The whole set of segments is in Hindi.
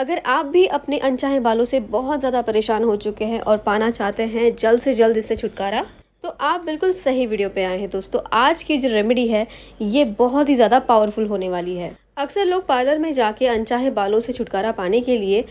अगर आप भी अपने अनचाहे बालों से बहुत ज़्यादा परेशान हो चुके हैं और पाना चाहते हैं जल्द से जल्द इससे छुटकारा तो आप बिल्कुल सही वीडियो पे आए हैं दोस्तों आज की जो रेमेडी है ये बहुत ही ज़्यादा पावरफुल होने वाली है अक्सर लोग पार्लर में जाके अनचाहे बालों से छुटकारा पाने के लिए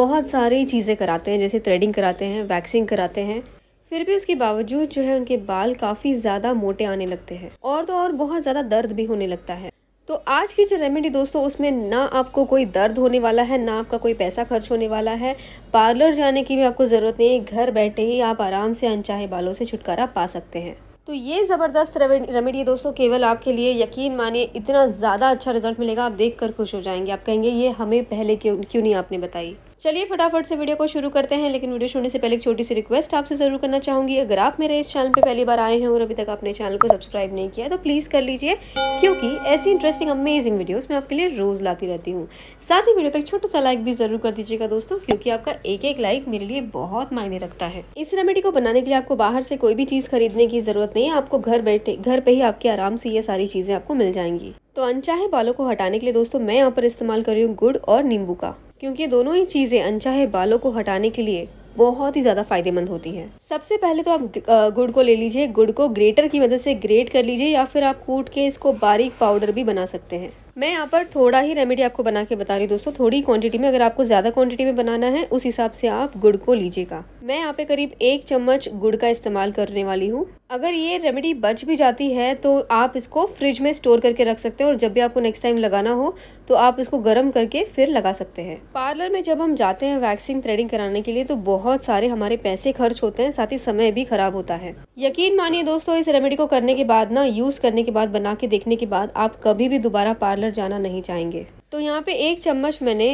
बहुत सारी चीज़ें कराते हैं जैसे थ्रेडिंग कराते हैं वैक्सिंग कराते हैं फिर भी उसके बावजूद जो है उनके बाल काफ़ी ज़्यादा मोटे आने लगते हैं और तो और बहुत ज़्यादा दर्द भी होने लगता है तो आज की जो रेमेडी दोस्तों उसमें ना आपको कोई दर्द होने वाला है ना आपका कोई पैसा खर्च होने वाला है पार्लर जाने की भी आपको ज़रूरत नहीं है घर बैठे ही आप आराम से अनचाहे बालों से छुटकारा पा सकते हैं तो ये ज़बरदस्त रेमेडी दोस्तों केवल आपके लिए यकीन मानिए इतना ज़्यादा अच्छा रिजल्ट मिलेगा आप देख कर खुश हो जाएंगे आप कहेंगे ये हमें पहले क्यों क्यों नहीं आपने बताई चलिए फटाफट से वीडियो को शुरू करते हैं लेकिन वीडियो शुरू से पहले एक छोटी सी रिक्वेस्ट आपसे ज़रूर करना चाहूंगी अगर आप मेरे इस चैनल पर पहली बार आए हैं और अभी तक आपने चैनल को सब्सक्राइब नहीं किया तो प्लीज़ कर लीजिए क्योंकि ऐसी इंटरेस्टिंग अमेजिंग वीडियो मैं आपके लिए रोज़ लाती रहती हूँ साथ ही वीडियो पर एक छोटा सा लाइक भी ज़रूर कर दीजिएगा दोस्तों क्योंकि आपका एक एक लाइक मेरे लिए बहुत मायने रखता है इस रेमेडी को बनाने के लिए आपको बाहर से कोई भी चीज़ खरीदने की ज़रूरत नहीं है आपको घर बैठे घर पर ही आपके आराम से ये सारी चीज़ें आपको मिल जाएंगी तो अनचाहे बालों को हटाने के लिए दोस्तों मैं यहाँ पर इस्तेमाल कर रही हूँ गुड़ और नींबू का क्योंकि दोनों ही चीज़ें अनचाहे बालों को हटाने के लिए बहुत ही ज़्यादा फायदेमंद होती हैं सबसे पहले तो आप गुड़ को ले लीजिए गुड़ को ग्रेटर की मदद से ग्रेट कर लीजिए या फिर आप कूट के इसको बारीक पाउडर भी बना सकते हैं मैं यहाँ पर थोड़ा ही रेमेडी आपको बना के बता रही हूँ दोस्तों थोड़ी क्वांटिटी में अगर आपको ज़्यादा क्वांटिटी में बनाना है उस हिसाब से आप गुड़ को लीजिएगा मैं यहाँ पे करीब एक चम्मच गुड़ का इस्तेमाल करने वाली हूँ अगर ये रेमेडी बच भी जाती है तो आप इसको फ्रिज में स्टोर करके रख सकते हैं और जब भी आपको नेक्स्ट टाइम लगाना हो तो आप इसको गर्म करके फिर लगा सकते हैं पार्लर में जब हम जाते हैं वैक्सिंग थ्रेडिंग कराने के लिए तो बहुत सारे हमारे पैसे खर्च होते हैं साथ ही समय भी खराब होता है यकीन मानिए दोस्तों इस रेमेडी को करने के बाद ना यूज़ करने के बाद बना के देखने के बाद आप कभी भी दोबारा पार्लर पार्लर जाना नहीं चाहेंगे तो यहाँ पे एक चम्मच मैंने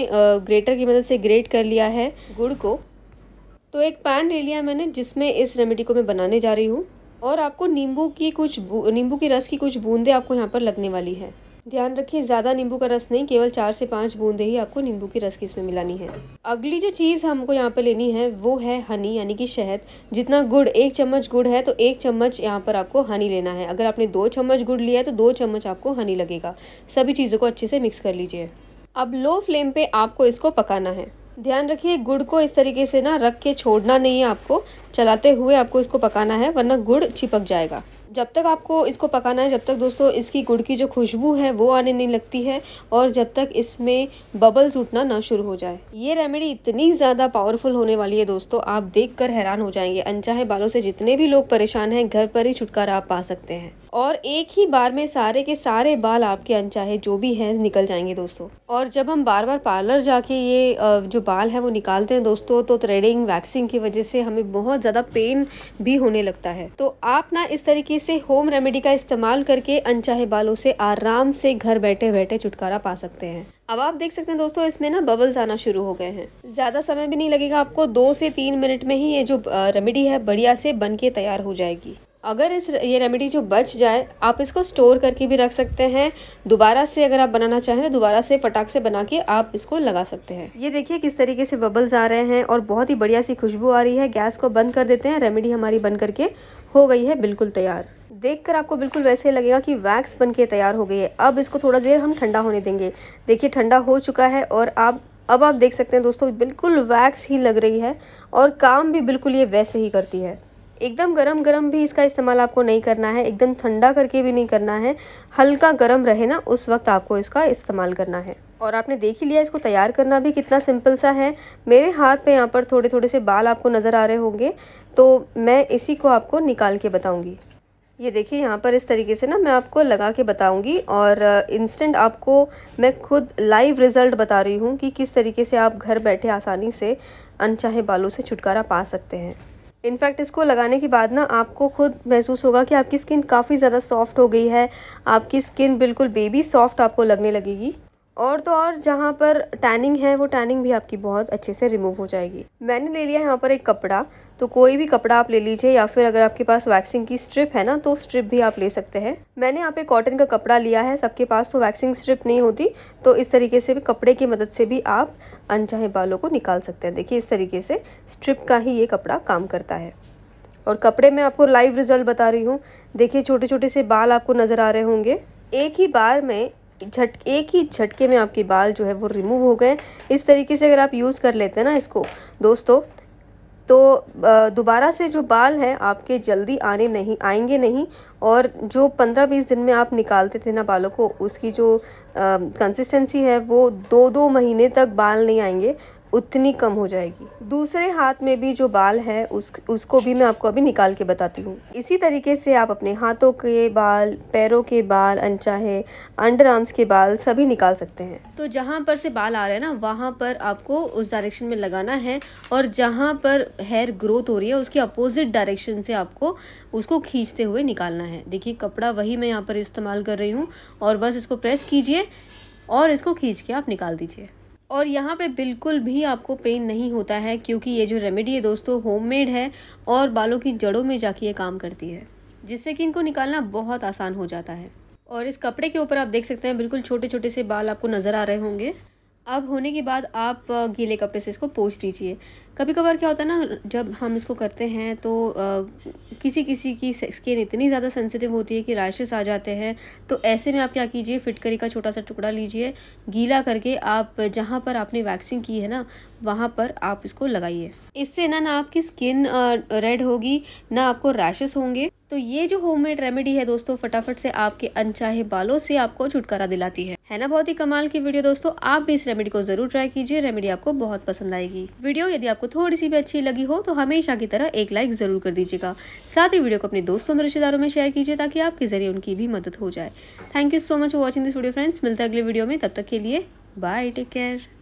ग्रेटर की मदद से ग्रेट कर लिया है गुड़ को तो एक पैन ले लिया मैंने जिसमें इस रेमेडी को मैं बनाने जा रही हूँ और आपको नींबू की कुछ नींबू की रस की कुछ बूंदे आपको यहाँ पर लगने वाली है ध्यान रखिए ज़्यादा नींबू का रस नहीं केवल चार से पाँच बूंदे ही आपको नींबू की रस की इसमें मिलानी है अगली जो चीज़ हमको यहाँ पर लेनी है वो है हनी यानी कि शहद जितना गुड़ एक चम्मच गुड़ है तो एक चम्मच यहाँ पर आपको हनी लेना है अगर आपने दो चम्मच गुड़ लिया है तो दो चम्मच आपको हनी लगेगा सभी चीज़ों को अच्छे से मिक्स कर लीजिए अब लो फ्लेम पे आपको इसको पकाना है ध्यान रखिए गुड़ को इस तरीके से ना रख के छोड़ना नहीं है आपको चलाते हुए आपको इसको पकाना है वरना गुड़ चिपक जाएगा जब तक आपको इसको पकाना है जब तक दोस्तों इसकी गुड़ की जो खुशबू है वो आने नहीं लगती है और जब तक इसमें बबल्स उठना ना शुरू हो जाए ये रेमेडी इतनी ज़्यादा पावरफुल होने वाली है दोस्तों आप देख कर हैरान हो जाएंगे अनचाहे बालों से जितने भी लोग परेशान हैं घर पर ही छुटकारा आप पा सकते हैं और एक ही बार में सारे के सारे बाल आपके अनचाहे जो भी हैं निकल जाएंगे दोस्तों और जब हम बार बार पार्लर जाके ये जो बाल है वो निकालते हैं दोस्तों तो थ्रेडिंग वैक्सिंग की वजह से हमें बहुत ज़्यादा पेन भी होने लगता है तो आप ना इस तरीके से होम रेमेडी का इस्तेमाल करके अनचाहे बालों से आराम से घर बैठे बैठे छुटकारा पा सकते हैं अब आप देख सकते हैं दोस्तों इसमें ना बबल्स आना शुरू हो गए हैं ज़्यादा समय भी नहीं लगेगा आपको दो से तीन मिनट में ही ये जो रेमेडी है बढ़िया से बन के तैयार हो जाएगी अगर इस ये रेमेडी जो बच जाए आप इसको स्टोर करके भी रख सकते हैं दोबारा से अगर आप बनाना चाहें तो दोबारा से फटाक से बना के आप इसको लगा सकते हैं ये देखिए किस तरीके से बबल्स आ रहे हैं और बहुत ही बढ़िया सी खुशबू आ रही है गैस को बंद कर देते हैं रेमेडी हमारी बंद करके हो गई है बिल्कुल तैयार देखकर आपको बिल्कुल वैसे ही लगेगा कि वैक्स बन के तैयार हो गई है अब इसको थोड़ा देर हम ठंडा होने देंगे देखिए ठंडा हो चुका है और आप अब आप देख सकते हैं दोस्तों बिल्कुल वैक्स ही लग रही है और काम भी बिल्कुल ये वैसे ही करती है एकदम गरम गरम भी इसका इस्तेमाल आपको नहीं करना है एकदम ठंडा करके भी नहीं करना है हल्का गरम रहे ना उस वक्त आपको इसका इस्तेमाल करना है और आपने देख ही लिया इसको तैयार करना भी कितना सिंपल सा है मेरे हाथ पे यहाँ पर थोड़े थोड़े से बाल आपको नज़र आ रहे होंगे तो मैं इसी को आपको निकाल के बताऊँगी ये देखिए यहाँ पर इस तरीके से ना मैं आपको लगा के बताऊँगी और इंस्टेंट आपको मैं खुद लाइव रिज़ल्ट बता रही हूँ कि किस तरीके से आप घर बैठे आसानी से अनचाहे बालों से छुटकारा पा सकते हैं इनफैक्ट इसको लगाने के बाद ना आपको खुद महसूस होगा कि आपकी स्किन काफ़ी ज़्यादा सॉफ्ट हो गई है आपकी स्किन बिल्कुल बेबी सॉफ्ट आपको लगने लगेगी और तो और जहाँ पर टैनिंग है वो टैनिंग भी आपकी बहुत अच्छे से रिमूव हो जाएगी मैंने ले लिया यहाँ पर एक कपड़ा तो कोई भी कपड़ा आप ले लीजिए या फिर अगर आपके पास वैक्सिंग की स्ट्रिप है ना तो स्ट्रिप भी आप ले सकते हैं मैंने यहाँ पे कॉटन का कपड़ा लिया है सबके पास तो वैक्सिंग स्ट्रिप नहीं होती तो इस तरीके से भी कपड़े की मदद से भी आप अनचाहे बालों को निकाल सकते हैं देखिए इस तरीके से स्ट्रिप का ही ये कपड़ा काम करता है और कपड़े में आपको लाइव रिजल्ट बता रही हूँ देखिए छोटे छोटे से बाल आपको नज़र आ रहे होंगे एक ही बार में झट एक ही झटके में आपके बाल जो है वो रिमूव हो गए इस तरीके से अगर आप यूज़ कर लेते हैं ना इसको दोस्तों तो दोबारा से जो बाल हैं आपके जल्दी आने नहीं आएंगे नहीं और जो पंद्रह बीस दिन में आप निकालते थे ना बालों को उसकी जो कंसिस्टेंसी है वो दो दो महीने तक बाल नहीं आएंगे उतनी कम हो जाएगी दूसरे हाथ में भी जो बाल है उस उसको भी मैं आपको अभी निकाल के बताती हूँ इसी तरीके से आप अपने हाथों के बाल पैरों के बाल अनचाहे अंडर आर्म्स के बाल सभी निकाल सकते हैं तो जहाँ पर से बाल आ रहे हैं ना वहाँ पर आपको उस डायरेक्शन में लगाना है और जहाँ पर हेयर ग्रोथ हो रही है उसके अपोजिट डायरेक्शन से आपको उसको खींचते हुए निकालना है देखिए कपड़ा वही मैं यहाँ पर इस्तेमाल कर रही हूँ और बस इसको प्रेस कीजिए और इसको खींच के आप निकाल दीजिए और यहाँ पे बिल्कुल भी आपको पेन नहीं होता है क्योंकि ये जो रेमेडी है दोस्तों होममेड है और बालों की जड़ों में जाके ये काम करती है जिससे कि इनको निकालना बहुत आसान हो जाता है और इस कपड़े के ऊपर आप देख सकते हैं बिल्कुल छोटे छोटे से बाल आपको नज़र आ रहे होंगे अब होने के बाद आप गीले कपड़े से इसको पोछ दीजिए कभी कभार क्या होता है ना जब हम इसको करते हैं तो आ, किसी किसी की स्किन इतनी ज़्यादा सेंसिटिव होती है कि रैशेस आ जाते हैं तो ऐसे में आप क्या कीजिए फिटकरी का छोटा सा टुकड़ा लीजिए गीला करके आप जहाँ पर आपने वैक्सिंग की है ना वहाँ पर आप इसको लगाइए इससे ना ना आपकी स्किन रेड होगी ना आपको रैशेस होंगे तो ये जो होममेड रेमेडी है दोस्तों फटाफट से आपके अनचाहे बालों से आपको छुटकारा दिलाती है है ना बहुत ही कमाल की वीडियो दोस्तों आप भी इस रेमेडी को जरूर ट्राई कीजिए रेमेडी आपको बहुत पसंद आएगी वीडियो यदि आपको थोड़ी सी भी अच्छी लगी हो तो हमेशा की तरह एक लाइक ज़रूर कर दीजिएगा साथ ही वीडियो को अपने दोस्तों में रिश्तेदारों में शेयर कीजिए ताकि आपके ज़रिए उनकी भी मदद हो जाए thank you so much for watching this video friends मिलते हैं अगले वीडियो में तब तक के लिए बाय टेक केयर